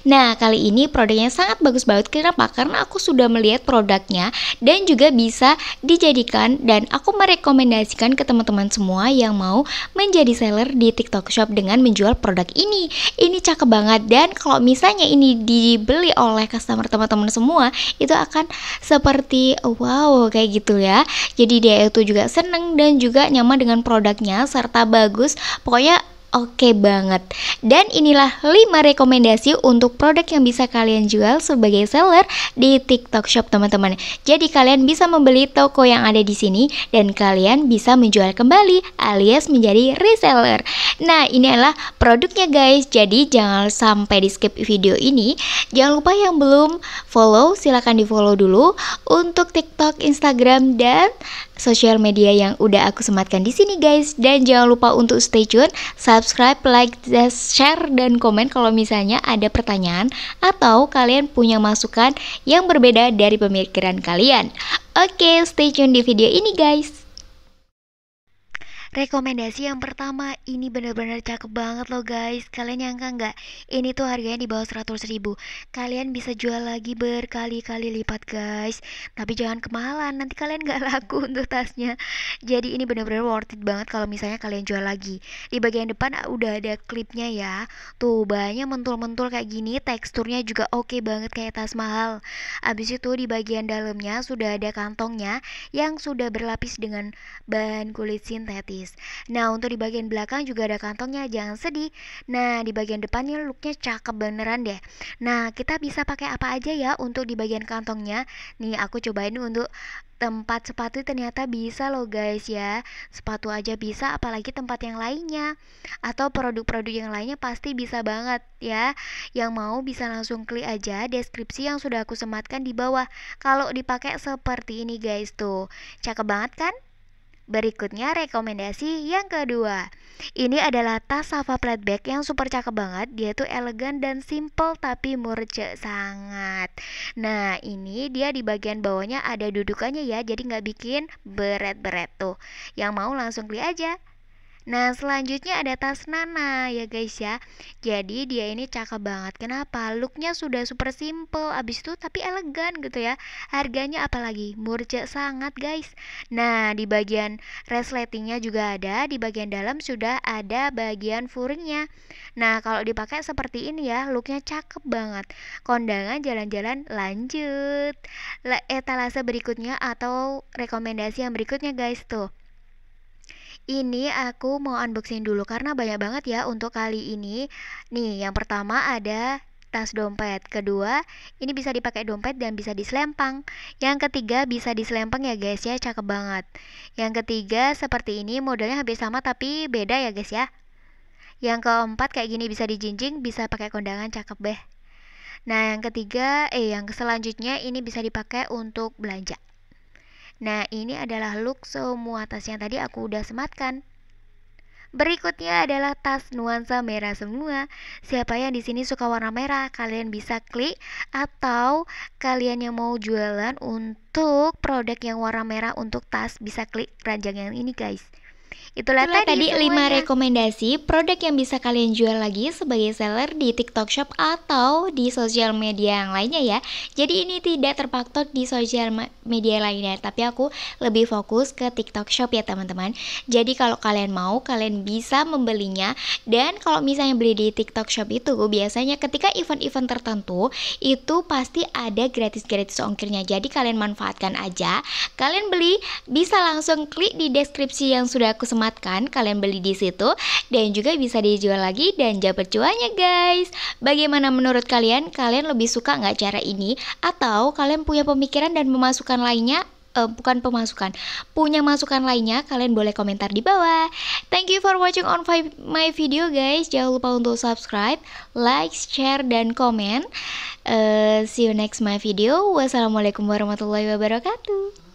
Nah, kali ini produknya sangat bagus banget. Kenapa? Karena aku sudah melihat produknya dan juga bisa dijadikan dan aku merekomendasikan ke teman-teman semua yang mau menjadi seller di TikTok Shop dengan menjual produk ini. Ini cakep banget dan kalau misalnya ini dibeli oleh customer teman-teman semua, itu akan seperti wow kayak gitu ya. Jadi dia itu juga seneng dan juga nyaman dengan produknya serta bagus. Pokoknya oke banget. Dan inilah 5 rekomendasi untuk produk yang bisa kalian jual sebagai seller di TikTok Shop teman-teman. Jadi kalian bisa membeli toko yang ada di sini dan kalian bisa menjual kembali alias menjadi reseller. Nah, ini adalah produknya guys. Jadi jangan sampai di skip video ini. Jangan lupa yang belum follow silahkan di follow dulu untuk TikTok, Instagram dan sosial media yang udah aku sematkan di sini guys. Dan jangan lupa untuk stay tune subscribe, like, share, dan komen kalau misalnya ada pertanyaan atau kalian punya masukan yang berbeda dari pemikiran kalian. Oke, stay tune di video ini guys. Rekomendasi yang pertama, ini bener-bener cakep banget loh guys. Kalian nyangka nggak? Ini tuh harganya di bawah 100 ribu. Kalian bisa jual lagi berkali-kali lipat guys. Tapi jangan kemahalan, nanti kalian nggak laku untuk tasnya. Jadi ini bener-bener worth it banget kalau misalnya kalian jual lagi. Di bagian depan ah, udah ada klipnya ya. Tuh banyak mentul-mentul kayak gini, teksturnya juga oke okay banget kayak tas mahal. Abis itu di bagian dalamnya sudah ada kantongnya yang sudah berlapis dengan bahan kulit sintetis praktis. Nah, untuk di bagian belakang juga ada kantongnya, jangan sedih. Nah, di bagian depannya looknya cakep beneran deh. Nah, kita bisa pakai apa aja ya untuk di bagian kantongnya. Nih, aku cobain untuk tempat sepatu ternyata bisa loh guys ya sepatu aja bisa apalagi tempat yang lainnya atau produk-produk yang lainnya pasti bisa banget ya yang mau bisa langsung klik aja deskripsi yang sudah aku sematkan di bawah kalau dipakai seperti ini guys tuh cakep banget kan Berikutnya rekomendasi yang kedua. Ini adalah tas Safa flat bag yang super cakep banget. Dia tuh elegan dan simple tapi murce sangat. Nah ini dia di bagian bawahnya ada dudukannya ya, jadi nggak bikin beret-beret tuh. Yang mau langsung beli aja. Nah, selanjutnya ada tas Nana ya guys ya. Jadi dia ini cakep banget. Kenapa? Looknya sudah super simple abis itu tapi elegan gitu ya. Harganya apalagi Murce sangat guys. Nah, di bagian resletingnya juga ada, di bagian dalam sudah ada bagian furingnya. Nah, kalau dipakai seperti ini ya, looknya cakep banget. Kondangan jalan-jalan lanjut. Etalase eh, berikutnya atau rekomendasi yang berikutnya guys tuh ini aku mau unboxing dulu karena banyak banget ya untuk kali ini. Nih, yang pertama ada tas dompet. Kedua, ini bisa dipakai dompet dan bisa diselempang. Yang ketiga, bisa diselempang ya guys ya, cakep banget. Yang ketiga, seperti ini modelnya habis sama tapi beda ya guys ya. Yang keempat kayak gini bisa dijinjing, bisa pakai kondangan cakep deh. Nah, yang ketiga, eh yang selanjutnya ini bisa dipakai untuk belanja. Nah, ini adalah look semua tas yang tadi aku udah sematkan. Berikutnya adalah tas nuansa merah semua. Siapa yang di sini suka warna merah, kalian bisa klik atau kalian yang mau jualan untuk produk yang warna merah untuk tas bisa klik keranjang yang ini, guys. Itulah, Itulah tadi, lima rekomendasi produk yang bisa kalian jual lagi sebagai seller di TikTok Shop atau di sosial media yang lainnya ya. Jadi ini tidak terpaktok di sosial media lainnya, tapi aku lebih fokus ke TikTok Shop ya teman-teman. Jadi kalau kalian mau, kalian bisa membelinya dan kalau misalnya beli di TikTok Shop itu biasanya ketika event-event tertentu itu pasti ada gratis-gratis ongkirnya. Jadi kalian manfaatkan aja. Kalian beli bisa langsung klik di deskripsi yang sudah aku sematkan hemat kan kalian beli di situ dan juga bisa dijual lagi dan dapat cuannya guys. Bagaimana menurut kalian? Kalian lebih suka nggak cara ini atau kalian punya pemikiran dan memasukkan lainnya? Uh, bukan pemasukan punya masukan lainnya kalian boleh komentar di bawah thank you for watching on my video guys jangan lupa untuk subscribe like share dan komen uh, see you next my video wassalamualaikum warahmatullahi wabarakatuh